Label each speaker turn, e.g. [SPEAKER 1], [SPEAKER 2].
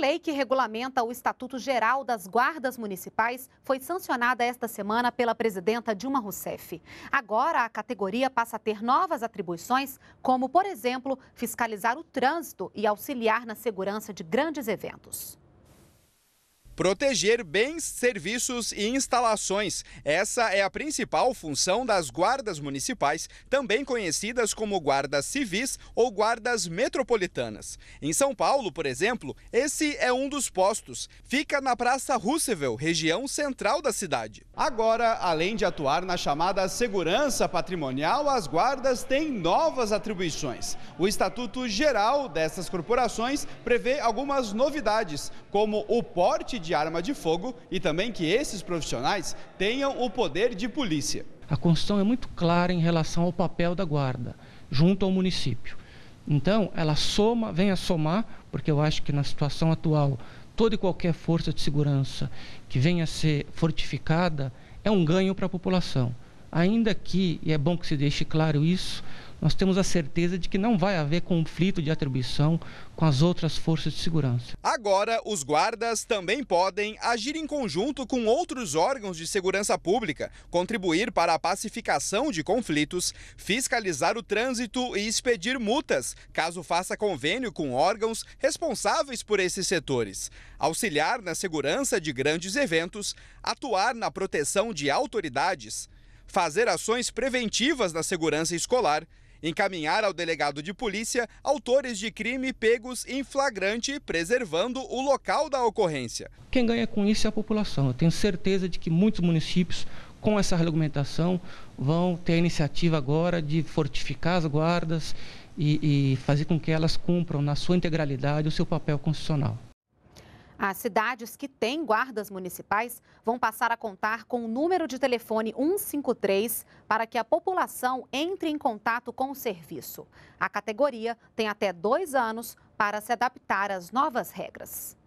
[SPEAKER 1] lei que regulamenta o Estatuto Geral das Guardas Municipais foi sancionada esta semana pela presidenta Dilma Rousseff. Agora, a categoria passa a ter novas atribuições, como, por exemplo, fiscalizar o trânsito e auxiliar na segurança de grandes eventos.
[SPEAKER 2] Proteger bens, serviços e instalações. Essa é a principal função das guardas municipais, também conhecidas como guardas civis ou guardas metropolitanas. Em São Paulo, por exemplo, esse é um dos postos. Fica na Praça Roosevelt, região central da cidade. Agora, além de atuar na chamada segurança patrimonial, as guardas têm novas atribuições. O Estatuto Geral dessas corporações prevê algumas novidades, como o porte de de arma de fogo e também que esses profissionais tenham o poder de polícia.
[SPEAKER 3] A Constituição é muito clara em relação ao papel da guarda junto ao município. Então, ela soma, vem a somar, porque eu acho que na situação atual, toda e qualquer força de segurança que venha a ser fortificada é um ganho para a população. Ainda que, e é bom que se deixe claro isso, nós temos a certeza de que não vai haver conflito de atribuição com as outras forças de segurança.
[SPEAKER 2] Agora, os guardas também podem agir em conjunto com outros órgãos de segurança pública, contribuir para a pacificação de conflitos, fiscalizar o trânsito e expedir multas, caso faça convênio com órgãos responsáveis por esses setores, auxiliar na segurança de grandes eventos, atuar na proteção de autoridades, fazer ações preventivas na segurança escolar encaminhar ao delegado de polícia autores de crime pegos em flagrante, preservando o local da ocorrência.
[SPEAKER 3] Quem ganha com isso é a população. Eu tenho certeza de que muitos municípios, com essa regulamentação, vão ter a iniciativa agora de fortificar as guardas e, e fazer com que elas cumpram na sua integralidade o seu papel constitucional.
[SPEAKER 1] As cidades que têm guardas municipais vão passar a contar com o número de telefone 153 para que a população entre em contato com o serviço. A categoria tem até dois anos para se adaptar às novas regras.